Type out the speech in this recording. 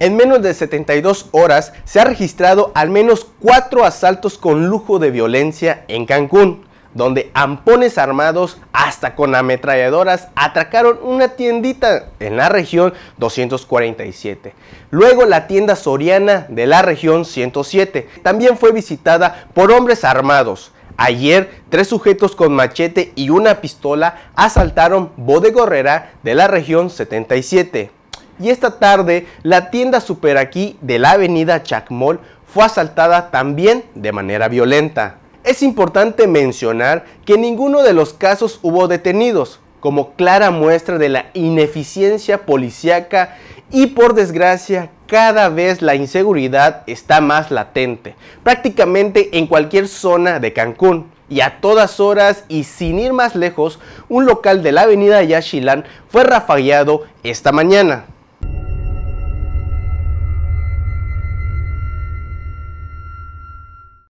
En menos de 72 horas se ha registrado al menos cuatro asaltos con lujo de violencia en Cancún, donde ampones armados hasta con ametralladoras atracaron una tiendita en la región 247. Luego la tienda soriana de la región 107 también fue visitada por hombres armados. Ayer, tres sujetos con machete y una pistola asaltaron Bodegorrera de la región 77 y esta tarde la tienda Super Aquí de la avenida Chacmol fue asaltada también de manera violenta. Es importante mencionar que ninguno de los casos hubo detenidos, como clara muestra de la ineficiencia policíaca y por desgracia cada vez la inseguridad está más latente, prácticamente en cualquier zona de Cancún. Y a todas horas y sin ir más lejos, un local de la avenida Yashilan fue rafagueado esta mañana.